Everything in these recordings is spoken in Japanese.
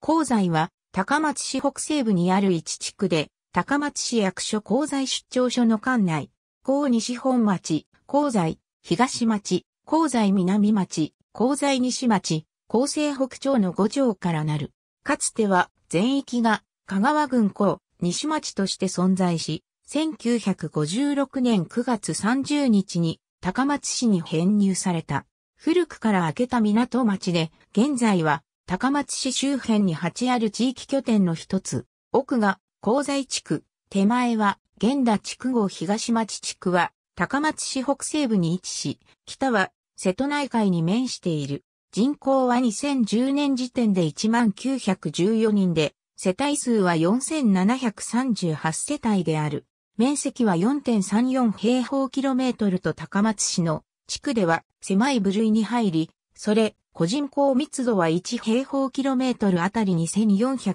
鉱材は高松市北西部にある一地区で、高松市役所鉱材出張所の管内、高西本町、鉱材、東町、鉱材南町、鉱材西町、高西北町の5町からなる。かつては全域が香川郡港、西町として存在し、1956年9月30日に高松市に編入された。古くから開けた港町で、現在は高松市周辺に8ある地域拠点の一つ、奥が高材地区、手前は源田地区号東町地区は高松市北西部に位置し、北は瀬戸内海に面している。人口は2010年時点で1914人で、世帯数は4738世帯である。面積は4.34平方キロメートルと高松市の地区では狭い部類に入り、それ個人口密度は1平方キロメートルあたり2 4 8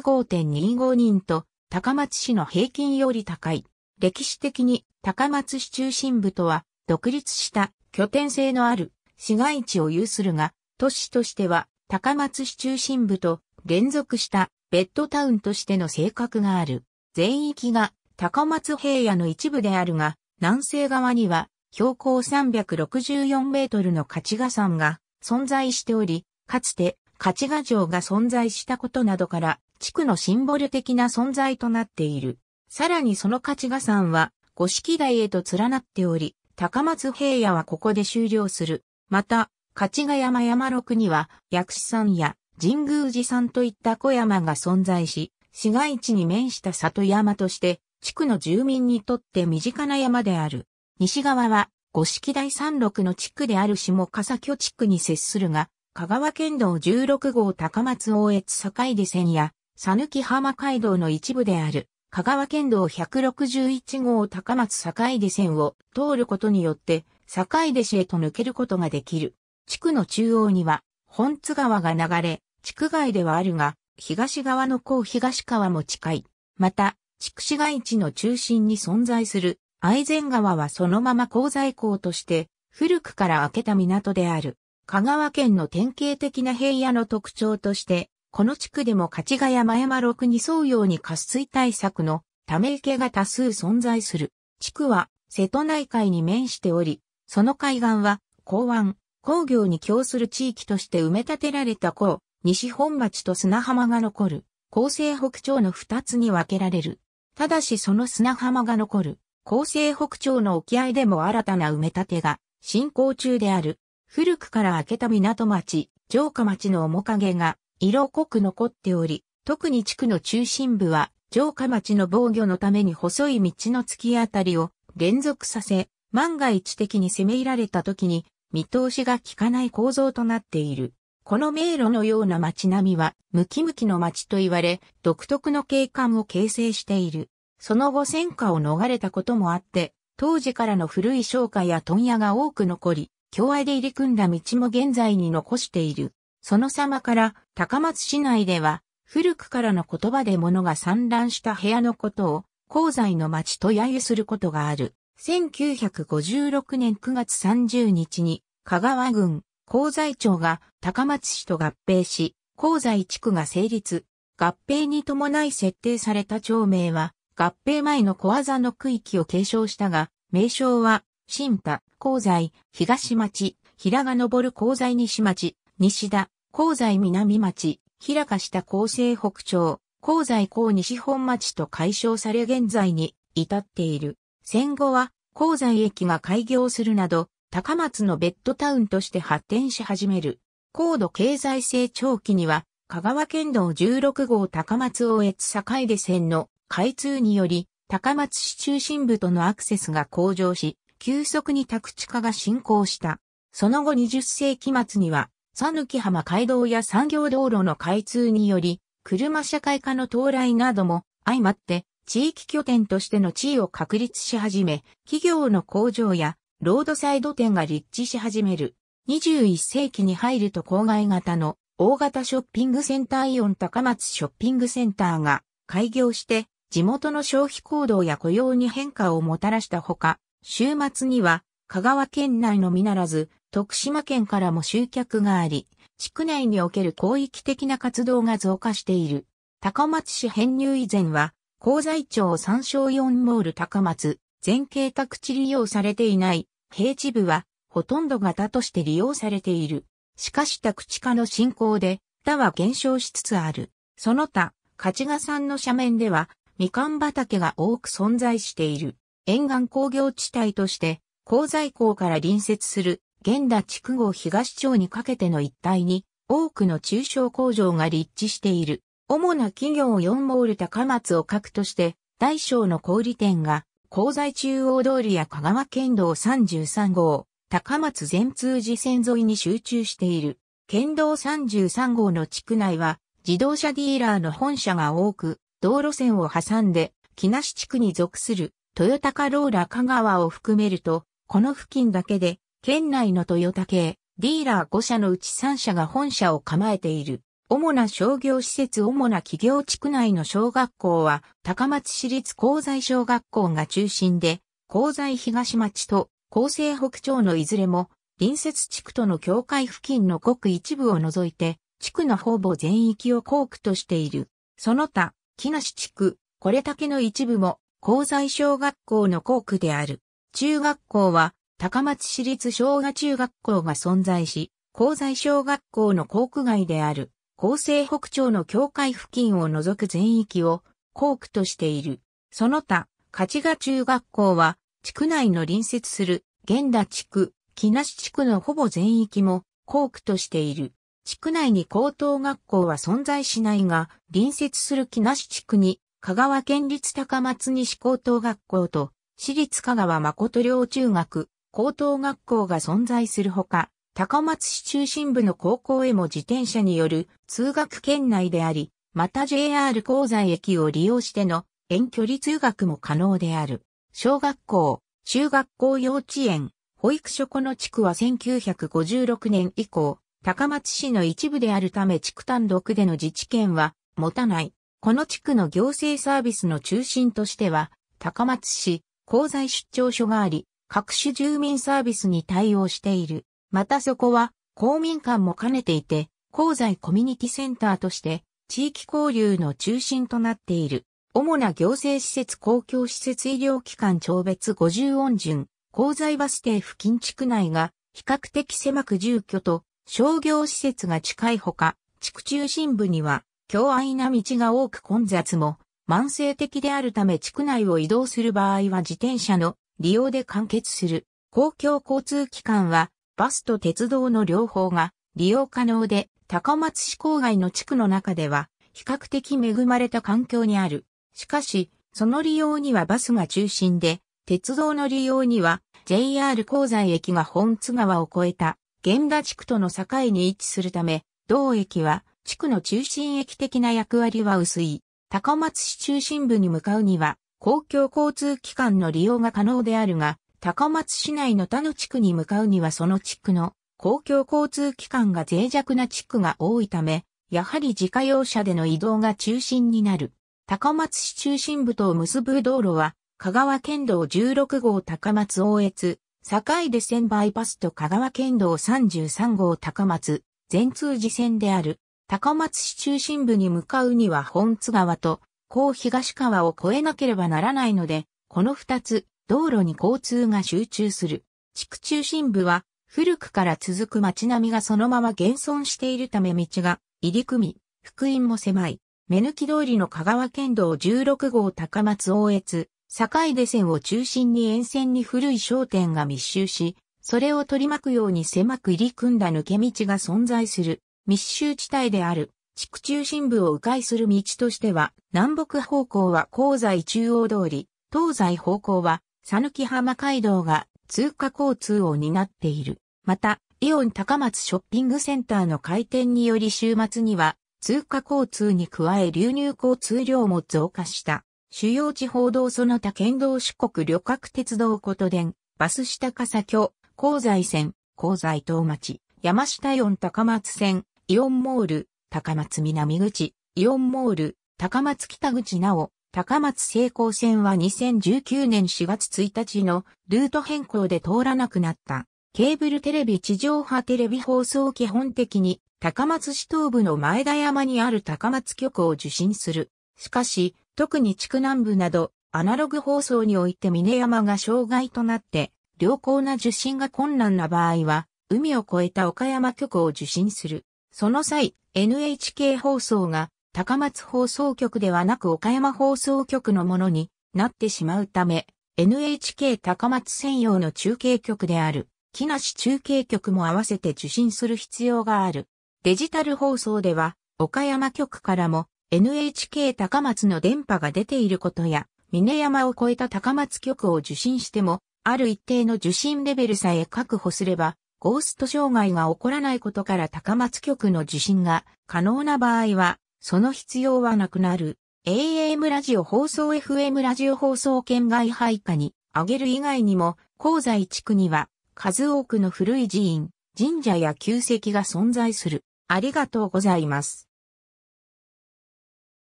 5 2 5人と、高松市の平均より高い。歴史的に高松市中心部とは独立した拠点性のある市街地を有するが、都市としては高松市中心部と連続したベッドタウンとしての性格がある。全域が高松平野の一部であるが、南西側には標高364メートルの勝ヶ山が存在しており、かつて、勝賀城が存在したことなどから、地区のシンボル的な存在となっている。さらにその勝賀山は、五色台へと連なっており、高松平野はここで終了する。また、勝賀山山六には、薬師山や神宮寺山といった小山が存在し、市街地に面した里山として、地区の住民にとって身近な山である。西側は五色台山麓の地区である下笠巨地区に接するが、香川県道16号高松大越境出線や、さぬき浜街道の一部である、香川県道161号高松境出線を通ることによって、境出市へと抜けることができる。地区の中央には、本津川が流れ、地区外ではあるが、東側の甲東川も近い。また、地区市街地の中心に存在する愛禅川はそのまま鉱材港として古くから開けた港である。香川県の典型的な平野の特徴として、この地区でも勝ヶ前山六に沿うように渇水対策のため池が多数存在する。地区は瀬戸内海に面しており、その海岸は港湾、工業に供する地域として埋め立てられた港、西本町と砂浜が残る、厚生北町の二つに分けられる。ただしその砂浜が残る、厚生北朝の沖合でも新たな埋め立てが進行中である。古くから明けた港町、城下町の面影が色濃く残っており、特に地区の中心部は城下町の防御のために細い道の突き当たりを連続させ、万が一的に攻め入られた時に見通しが効かない構造となっている。この迷路のような街並みはムキムキの街と言われ、独特の景観を形成している。その後戦火を逃れたこともあって、当時からの古い商家や問屋が多く残り、共愛で入り組んだ道も現在に残している。その様から、高松市内では、古くからの言葉で物が散乱した部屋のことを、鉱材の町と揶揄することがある。1956年9月30日に、香川郡、鉱材町が高松市と合併し、鉱材地区が成立。合併に伴い設定された町名は、合併前の小技の区域を継承したが、名称は、新田、東西、東町、平が昇る東西西町、西田、東西南町、平か下高西北町、東西高西本町と解消され現在に至っている。戦後は、東西駅が開業するなど、高松のベッドタウンとして発展し始める。高度経済成長期には、香川県道16号高松大越境で線の開通により、高松市中心部とのアクセスが向上し、急速に宅地化が進行した。その後20世紀末には、讃岐浜街道や産業道路の開通により、車社会化の到来なども相まって、地域拠点としての地位を確立し始め、企業の工場やロードサイド店が立地し始める。21世紀に入ると郊外型の大型ショッピングセンターイオン高松ショッピングセンターが開業して地元の消費行動や雇用に変化をもたらしたほか、週末には香川県内のみならず、徳島県からも集客があり、地区内における広域的な活動が増加している。高松市編入以前は、鉱材町三省4モール高松、全景宅地利用されていない、平地部は、ほとんど型として利用されている。しかし宅地化の進行で、他は減少しつつある。その他、勝賀山の斜面では、みかん畑が多く存在している。沿岸工業地帯として、鉱材港から隣接する、現田地区号東町にかけての一帯に、多くの中小工場が立地している。主な企業4モール高松を核として、大小の小売店が、鉱材中央通りや香川県道33号、高松全通寺線沿いに集中している。県道33号の地区内は、自動車ディーラーの本社が多く、道路線を挟んで、木梨地区に属する、豊高ローラ香川を含めると、この付近だけで、県内の豊田系、ディーラー5社のうち3社が本社を構えている。主な商業施設主な企業地区内の小学校は、高松市立高材小学校が中心で、高材東町と高西北町のいずれも、隣接地区との境界付近のごく一部を除いて、地区のほぼ全域を校区としている。その他、木梨地区、これだけの一部も、高材小学校の校区である。中学校は、高松市立昭和中学校が存在し、高材小学校の校区外である、厚生北町の境界付近を除く全域を、校区としている。その他、勝賀中学校は、地区内の隣接する、源田地区、木梨地区のほぼ全域も、校区としている。地区内に高等学校は存在しないが、隣接する木梨地区に、香川県立高松西高等学校と、私立香川誠両中学、高等学校が存在するほか、高松市中心部の高校へも自転車による通学圏内であり、また JR 香西駅を利用しての遠距離通学も可能である。小学校、中学校幼稚園、保育所この地区は1956年以降、高松市の一部であるため畜単独での自治権は持たない。この地区の行政サービスの中心としては、高松市、鉱材出張所があり、各種住民サービスに対応している。またそこは、公民館も兼ねていて、鉱材コミュニティセンターとして、地域交流の中心となっている。主な行政施設公共施設医療機関超別50音順、鉱材バス停付近地区内が、比較的狭く住居と商業施設が近いほか、地区中心部には、狭愛な道が多く混雑も、慢性的であるため地区内を移動する場合は自転車の利用で完結する。公共交通機関は、バスと鉄道の両方が利用可能で、高松市郊外の地区の中では、比較的恵まれた環境にある。しかし、その利用にはバスが中心で、鉄道の利用には JR 鉱山駅が本津川を越えた源田地区との境に位置するため、同駅は地区の中心駅的な役割は薄い。高松市中心部に向かうには公共交通機関の利用が可能であるが、高松市内の他の地区に向かうにはその地区の公共交通機関が脆弱な地区が多いため、やはり自家用車での移動が中心になる。高松市中心部とを結ぶ道路は、香川県道16号高松大越、境で線バイパスと香川県道33号高松、全通寺線である、高松市中心部に向かうには本津川と、高東川を越えなければならないので、この二つ、道路に交通が集中する。地区中心部は、古くから続く街並みがそのまま現存しているため道が、入り組み、福音も狭い。目抜き通りの香川県道16号高松大越、境出線を中心に沿線に古い商店が密集し、それを取り巻くように狭く入り組んだ抜け道が存在する密集地帯である地区中心部を迂回する道としては、南北方向は東西中央通り、東西方向は讃岐浜街道が通過交通を担っている。また、イオン高松ショッピングセンターの開店により週末には通過交通に加え流入交通量も増加した。主要地報道その他県道四国旅客鉄道こと電、バス下笠京、鉱材線、鉱材東町、山下四高松線、イオンモール、高松南口、イオンモール、高松北口なお、高松成功線は2019年4月1日のルート変更で通らなくなった。ケーブルテレビ地上波テレビ放送基本的に高松市東部の前田山にある高松局を受信する。しかし、特に地区南部など、アナログ放送において峰山が障害となって、良好な受信が困難な場合は、海を越えた岡山局を受信する。その際、NHK 放送が高松放送局ではなく岡山放送局のものになってしまうため、NHK 高松専用の中継局である、木梨中継局も合わせて受信する必要がある。デジタル放送では、岡山局からも NHK 高松の電波が出ていることや、峰山を越えた高松局を受信しても、ある一定の受信レベルさえ確保すれば、ゴースト障害が起こらないことから高松局の受信が可能な場合は、その必要はなくなる。AM ラジオ放送 FM ラジオ放送圏外配下に上げる以外にも、鉱材地区には数多くの古い寺院、神社や旧跡が存在する。ありがとうございます。